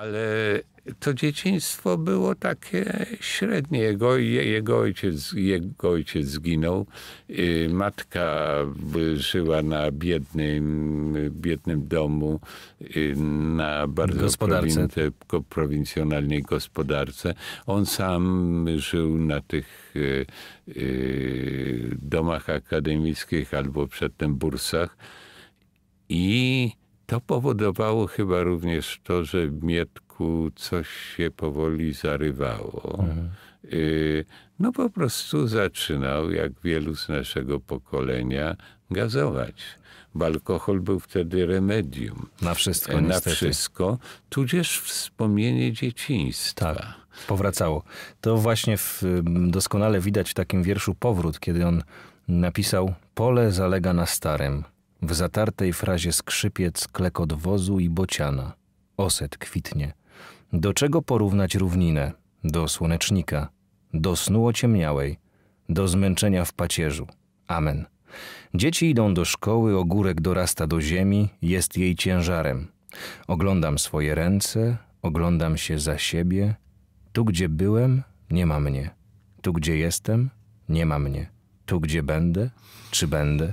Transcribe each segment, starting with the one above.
Ale to dzieciństwo było takie średnie. Jego, jego, ojciec, jego ojciec zginął. Y, matka żyła na biednym, biednym domu, y, na bardzo prowincie, prowincjonalnej gospodarce. On sam żył na tych y, domach akademickich albo przedtem bursach. I to powodowało chyba również to, że w Mietku coś się powoli zarywało. Mhm. Y, no po prostu zaczynał, jak wielu z naszego pokolenia, gazować. Bo alkohol był wtedy remedium. Na wszystko, e, Na niestety. wszystko, tudzież wspomnienie dzieciństwa. Tak, powracało. To właśnie w, mm, doskonale widać w takim wierszu Powrót, kiedy on napisał Pole zalega na starym. W zatartej frazie skrzypiec, klekot wozu i bociana. Oset kwitnie. Do czego porównać równinę? Do słonecznika. Do snu ociemniałej. Do zmęczenia w pacierzu. Amen. Dzieci idą do szkoły, ogórek dorasta do ziemi, jest jej ciężarem. Oglądam swoje ręce, oglądam się za siebie. Tu, gdzie byłem, nie ma mnie. Tu, gdzie jestem, nie ma mnie. Tu, gdzie będę, czy będę?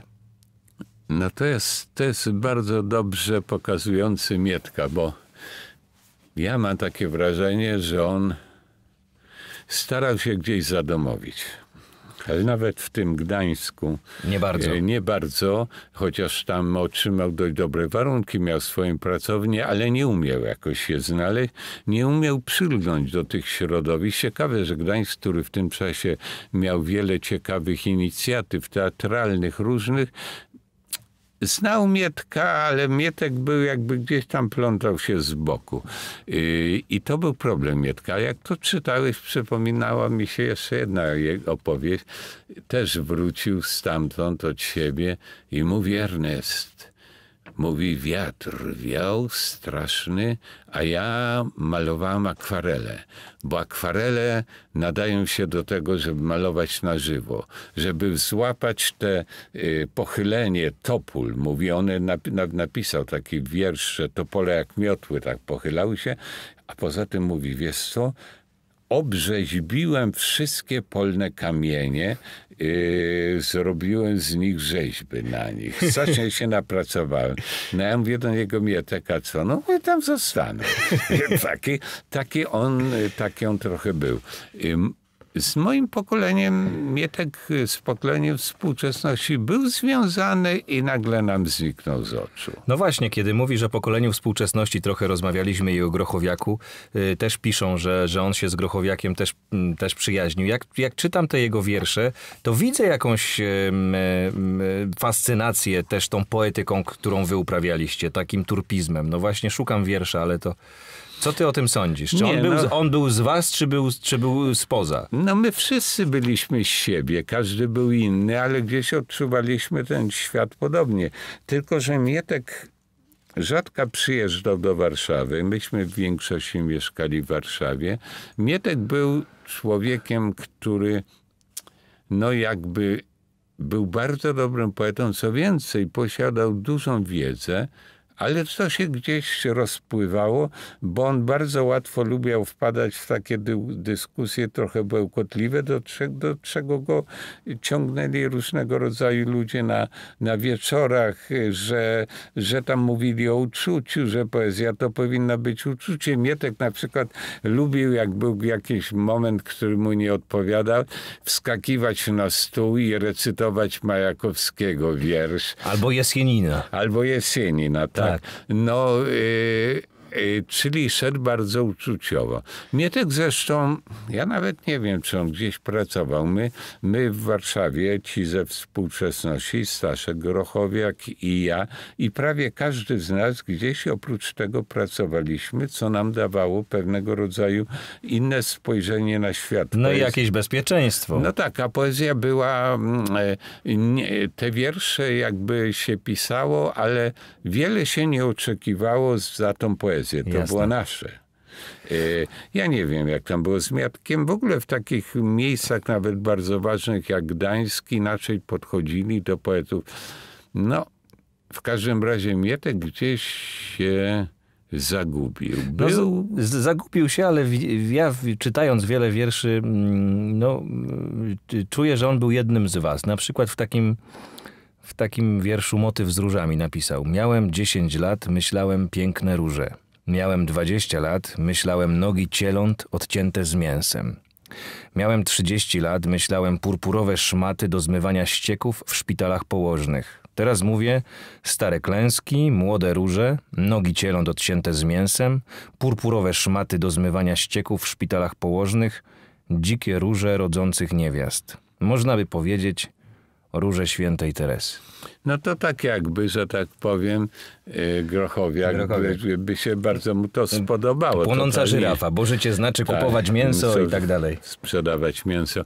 No to jest, to jest bardzo dobrze pokazujący Mietka, bo ja mam takie wrażenie, że on starał się gdzieś zadomowić. Ale nawet w tym Gdańsku. Nie bardzo. E, nie bardzo, chociaż tam otrzymał dość dobre warunki, miał swoją pracownię, ale nie umiał jakoś się znaleźć, nie umiał przylgnąć do tych środowisk. Ciekawe, że Gdańsk, który w tym czasie miał wiele ciekawych inicjatyw teatralnych, różnych, Znał Mietka, ale Mietek był jakby gdzieś tam plątał się z boku. Y, I to był problem Mietka. jak to czytałeś, przypominała mi się jeszcze jedna jego opowieść. Też wrócił stamtąd od siebie i mówi Ernest, Mówi, wiatr wiał straszny, a ja malowałam akwarele, bo akwarele nadają się do tego, żeby malować na żywo, żeby złapać te y, pochylenie topól. Mówi, one nap, nap, napisał taki wiersz, że topole jak miotły tak pochylały się, a poza tym mówi, wiesz co, obrzeźbiłem wszystkie polne kamienie, yy, zrobiłem z nich rzeźby na nich. Strasznie się napracowałem. No ja mówię do niego, a co? No i tam zostanę. taki, taki, on, y, taki on trochę był. Yy, z moim pokoleniem, Mietek z pokoleniem współczesności był związany i nagle nam zniknął z oczu. No właśnie, kiedy mówi, że pokoleniu współczesności trochę rozmawialiśmy i o Grochowiaku, y, też piszą, że, że on się z Grochowiakiem też, mm, też przyjaźnił. Jak, jak czytam te jego wiersze, to widzę jakąś fascynację też tą poetyką, którą wy uprawialiście, takim turpizmem. No właśnie, szukam wiersza, ale to co ty o tym sądzisz? Czy nie, on, był, no, on był z was, czy był, czy był spoza? No my wszyscy byliśmy z siebie, każdy był inny, ale gdzieś odczuwaliśmy ten świat podobnie. Tylko, że Mietek rzadka przyjeżdżał do Warszawy. Myśmy w większości mieszkali w Warszawie. Mietek był człowiekiem, który no jakby był bardzo dobrym poetą, co więcej, posiadał dużą wiedzę, ale to się gdzieś rozpływało, bo on bardzo łatwo lubiał wpadać w takie dyskusje trochę bełkotliwe, do, do czego go ciągnęli różnego rodzaju ludzie na, na wieczorach, że, że tam mówili o uczuciu, że poezja to powinna być uczucie. Mietek na przykład lubił, jak był jakiś moment, który mu nie odpowiadał, wskakiwać na stół i recytować Majakowskiego wiersz. Albo Jesienina. Albo Jesienina, tak tak. No... Y, E, czyli szedł bardzo uczuciowo. Mietek zresztą, ja nawet nie wiem, czy on gdzieś pracował. My, my w Warszawie, ci ze współczesności, Staszek Grochowiak i ja, i prawie każdy z nas gdzieś oprócz tego pracowaliśmy, co nam dawało pewnego rodzaju inne spojrzenie na świat. No i jakieś bezpieczeństwo. No tak, a poezja była, mm, e, te wiersze jakby się pisało, ale wiele się nie oczekiwało za tą poezją to Jasne. było nasze. E, ja nie wiem, jak tam było z Miatkiem. W ogóle w takich miejscach, nawet bardzo ważnych jak Gdańsk, inaczej podchodzili do poetów. No, w każdym razie Mietek gdzieś się zagubił. No, był... No, zagubił się, ale ja czytając wiele wierszy, mm, no, y, czuję, że on był jednym z was. Na przykład w takim w takim wierszu Motyw z różami napisał. Miałem 10 lat, myślałem piękne róże. Miałem dwadzieścia lat, myślałem nogi cieląt odcięte z mięsem. Miałem trzydzieści lat, myślałem purpurowe szmaty do zmywania ścieków w szpitalach położnych. Teraz mówię stare klęski, młode róże, nogi cieląt odcięte z mięsem, purpurowe szmaty do zmywania ścieków w szpitalach położnych, dzikie róże rodzących niewiast. Można by powiedzieć, Róże Świętej Teresy? No to tak jakby, że tak powiem, Grochowiak, e, Grochowiak. by się bardzo mu to spodobało. Płonąca tak, żyrafa, bo życie znaczy tak, kupować mięso i tak dalej. Sprzedawać mięso.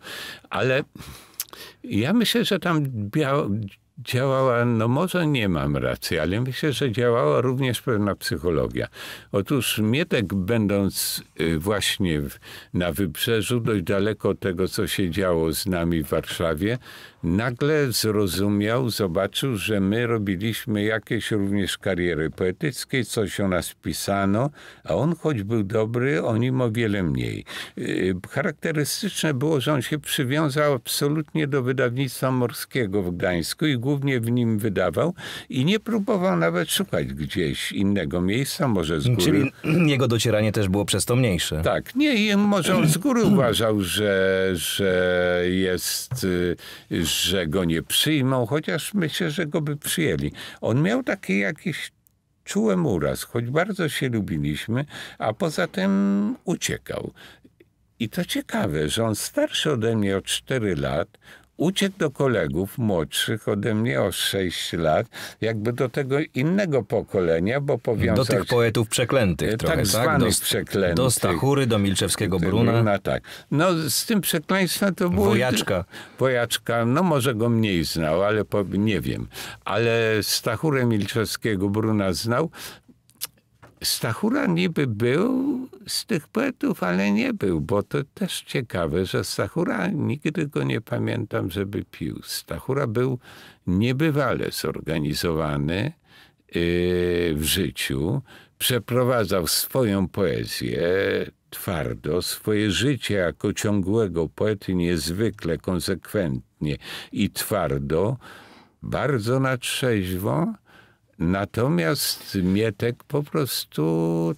Ale ja myślę, że tam działała, no może nie mam racji, ale myślę, że działała również pewna psychologia. Otóż Mietek będąc y, właśnie na wybrzeżu, dość daleko od tego, co się działo z nami w Warszawie, nagle zrozumiał, zobaczył, że my robiliśmy jakieś również kariery poetyckie, coś o nas pisano, a on choć był dobry, o nim o wiele mniej. Y, charakterystyczne było, że on się przywiązał absolutnie do wydawnictwa morskiego w Gdańsku i głównie w nim wydawał i nie próbował nawet szukać gdzieś innego miejsca, może z góry. Czyli jego docieranie też było przez to mniejsze. Tak, nie, może on z góry uważał, że, że jest, że go nie przyjmą, chociaż myślę, że go by przyjęli. On miał taki jakiś Czułem uraz, choć bardzo się lubiliśmy, a poza tym uciekał. I to ciekawe, że on starszy ode mnie o 4 lat, uciekł do kolegów młodszych ode mnie o 6 lat, jakby do tego innego pokolenia, bo powiązał Do tych poetów przeklętych e, tak trochę, tak? tak? Do, przeklętych. Do Stachury, do Milczewskiego e, Bruna. Bruna no, tak. No z tym przekleństwem to było... Wojaczka. Wojaczka, no może go mniej znał, ale po, nie wiem. Ale Stachurę Milczewskiego Bruna znał. Stachura niby był z tych poetów, ale nie był, bo to też ciekawe, że Stachura, nigdy go nie pamiętam, żeby pił. Stachura był niebywale zorganizowany y, w życiu, przeprowadzał swoją poezję twardo, swoje życie jako ciągłego poety niezwykle konsekwentnie i twardo, bardzo na trzeźwo, Natomiast Mietek po prostu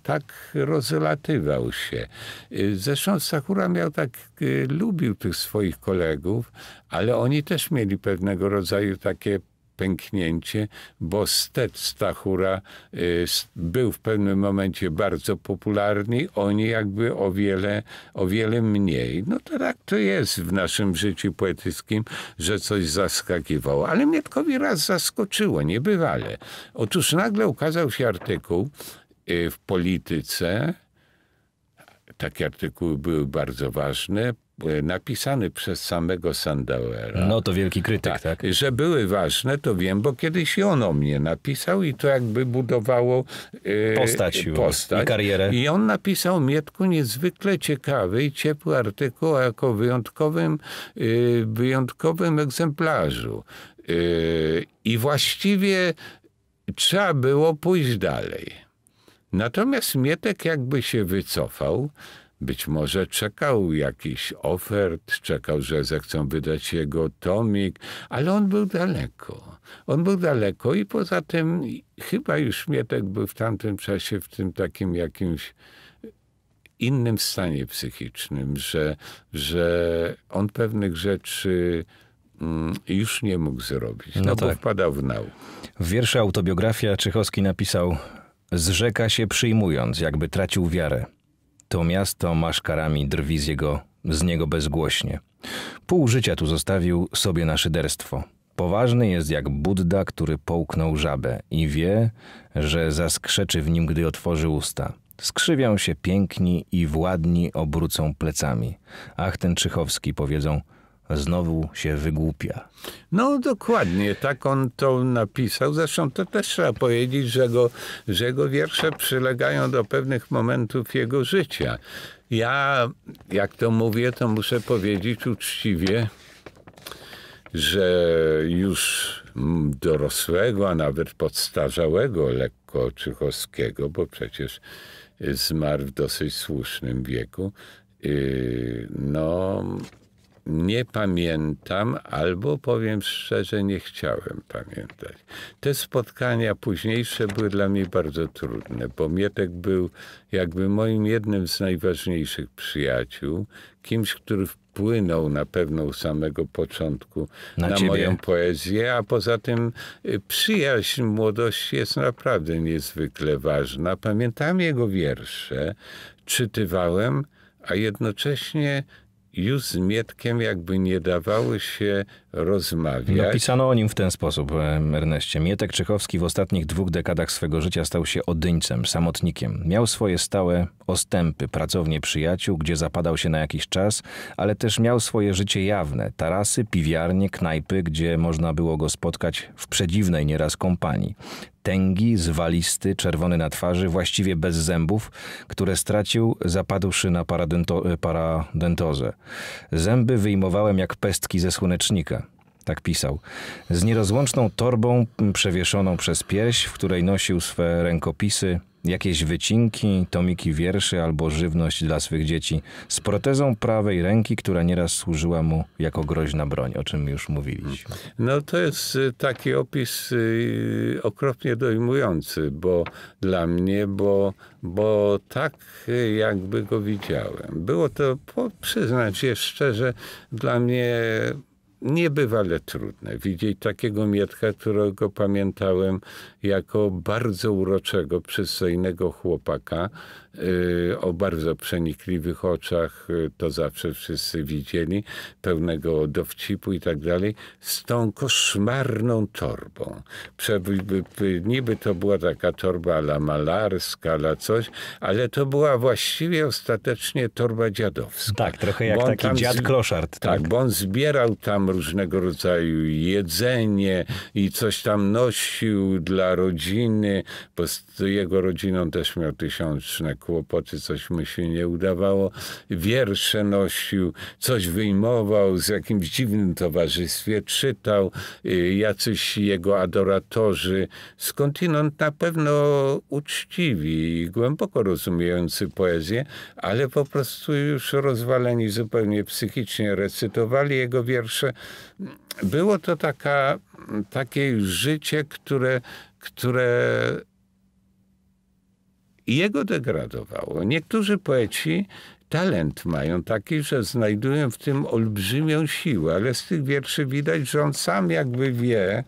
tak rozlatywał się. Y, zresztą Sakura miał tak, y, lubił tych swoich kolegów, ale oni też mieli pewnego rodzaju takie pęknięcie, bo Stet Stachura y, był w pewnym momencie bardzo popularny, oni jakby o wiele, o wiele mniej. No to tak to jest w naszym życiu poetyckim, że coś zaskakiwało. Ale Mietkowi raz zaskoczyło, niebywale. Otóż nagle ukazał się artykuł y, w Polityce, takie artykuły były bardzo ważne, E, napisany przez samego Sandauera. No to wielki krytyk, tak, tak? Że były ważne, to wiem, bo kiedyś on o mnie napisał i to jakby budowało e, postać, postać. i karierę. I on napisał Mietku niezwykle ciekawy i ciepły artykuł jako wyjątkowym, e, wyjątkowym egzemplarzu. E, I właściwie trzeba było pójść dalej. Natomiast Mietek jakby się wycofał, być może czekał jakiś ofert, czekał, że zechcą wydać jego tomik, ale on był daleko. On był daleko i poza tym chyba już Śmietek był w tamtym czasie w tym takim jakimś innym stanie psychicznym, że, że on pewnych rzeczy mm, już nie mógł zrobić, no, no tak. bo wpadał w nał. W wierszu Autobiografia Czychowski napisał Zrzeka się przyjmując, jakby tracił wiarę. To miasto maszkarami drwi z, jego, z niego bezgłośnie. Pół życia tu zostawił sobie na szyderstwo. Poważny jest jak Budda, który połknął żabę i wie, że zaskrzeczy w nim, gdy otworzy usta. Skrzywią się piękni i władni obrócą plecami. Ach, ten Czychowski, powiedzą – znowu się wygłupia. No dokładnie, tak on to napisał. Zresztą to też trzeba powiedzieć, że go, że jego wiersze przylegają do pewnych momentów jego życia. Ja, jak to mówię, to muszę powiedzieć uczciwie, że już dorosłego, a nawet podstarzałego lekko Czychowskiego, bo przecież zmarł w dosyć słusznym wieku, y, no nie pamiętam, albo powiem szczerze, nie chciałem pamiętać. Te spotkania późniejsze były dla mnie bardzo trudne, bo Mietek był jakby moim jednym z najważniejszych przyjaciół, kimś, który wpłynął na pewno samego początku na, na moją poezję, a poza tym y, przyjaźń młodości jest naprawdę niezwykle ważna. Pamiętam jego wiersze, czytywałem, a jednocześnie już z Mietkiem jakby nie dawały się rozmawiać. No, o nim w ten sposób, Erneście. Mietek Czechowski w ostatnich dwóch dekadach swego życia stał się odyńcem, samotnikiem. Miał swoje stałe ostępy, pracownie przyjaciół, gdzie zapadał się na jakiś czas, ale też miał swoje życie jawne. Tarasy, piwiarnie, knajpy, gdzie można było go spotkać w przedziwnej nieraz kompanii tęgi, zwalisty, czerwony na twarzy, właściwie bez zębów, które stracił zapadłszy na paradento e, paradentozę. Zęby wyjmowałem jak pestki ze słonecznika tak pisał, z nierozłączną torbą przewieszoną przez pierś, w której nosił swe rękopisy, jakieś wycinki, tomiki wierszy albo żywność dla swych dzieci, z protezą prawej ręki, która nieraz służyła mu jako groźna broń, o czym już mówiliśmy. No to jest y, taki opis y, okropnie dojmujący, bo dla mnie, bo, bo tak y, jakby go widziałem. Było to, przyznać się szczerze, dla mnie niebywale trudne. Widzieć takiego Mietka, którego pamiętałem jako bardzo uroczego, przystojnego chłopaka y, o bardzo przenikliwych oczach, y, to zawsze wszyscy widzieli, pełnego dowcipu i tak dalej, z tą koszmarną torbą. niby to była taka torba la malarska, la coś, ale to była właściwie ostatecznie torba dziadowska. Tak, trochę jak taki tam, dziad kloszard. Tak? tak, bo on zbierał tam różnego rodzaju jedzenie i coś tam nosił dla rodziny, bo z jego rodziną też miał tysiączne kłopoty, coś mu się nie udawało. Wiersze nosił, coś wyjmował z jakimś dziwnym towarzystwie, czytał y, jacyś jego adoratorzy, skądinąd na pewno uczciwi i głęboko rozumiejący poezję, ale po prostu już rozwaleni zupełnie psychicznie recytowali jego wiersze. Było to taka takie życie, które, które jego degradowało. Niektórzy poeci talent mają taki, że znajdują w tym olbrzymią siłę, ale z tych wierszy widać, że on sam jakby wie,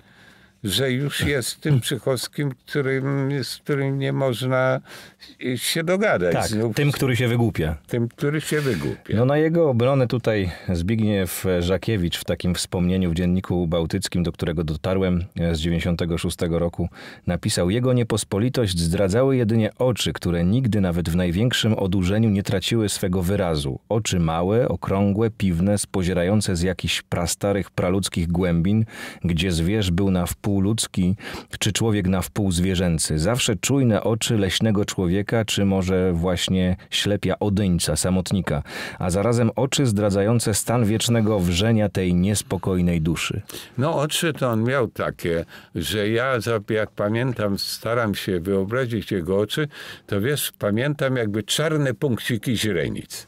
że już jest tym Przychowskim, którym, z którym nie można się dogadać. Tak, Znów, tym, który się wygłupia. Tym, który się wygłupia. No na jego obronę tutaj Zbigniew Żakiewicz w takim wspomnieniu w Dzienniku Bałtyckim, do którego dotarłem e, z 96 roku, napisał Jego niepospolitość zdradzały jedynie oczy, które nigdy nawet w największym odurzeniu nie traciły swego wyrazu. Oczy małe, okrągłe, piwne, spozierające z jakichś prastarych, praludzkich głębin, gdzie zwierz był na wpół wpół ludzki, czy człowiek na wpół zwierzęcy. Zawsze czujne oczy leśnego człowieka, czy może właśnie ślepia odyńca, samotnika, a zarazem oczy zdradzające stan wiecznego wrzenia tej niespokojnej duszy. No oczy to on miał takie, że ja jak pamiętam, staram się wyobrazić jego oczy, to wiesz, pamiętam jakby czarne punkciki źrenic.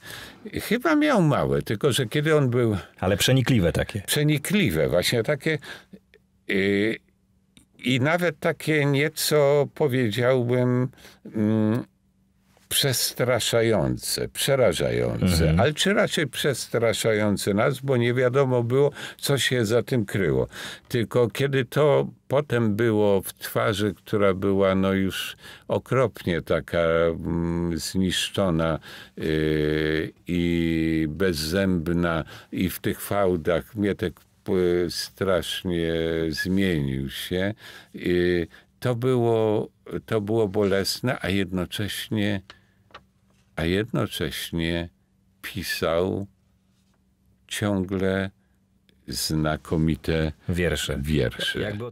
Chyba miał małe, tylko że kiedy on był... Ale przenikliwe takie. Przenikliwe, właśnie takie... Yy, i nawet takie nieco powiedziałbym mm, przestraszające, przerażające, mhm. ale czy raczej przestraszające nas, bo nie wiadomo było, co się za tym kryło. Tylko kiedy to potem było w twarzy, która była no już okropnie taka mm, zniszczona yy, i bezzębna i w tych fałdach, mnie te strasznie zmienił się. To było, to było bolesne, a jednocześnie, a jednocześnie pisał ciągle znakomite wiersze. wiersze.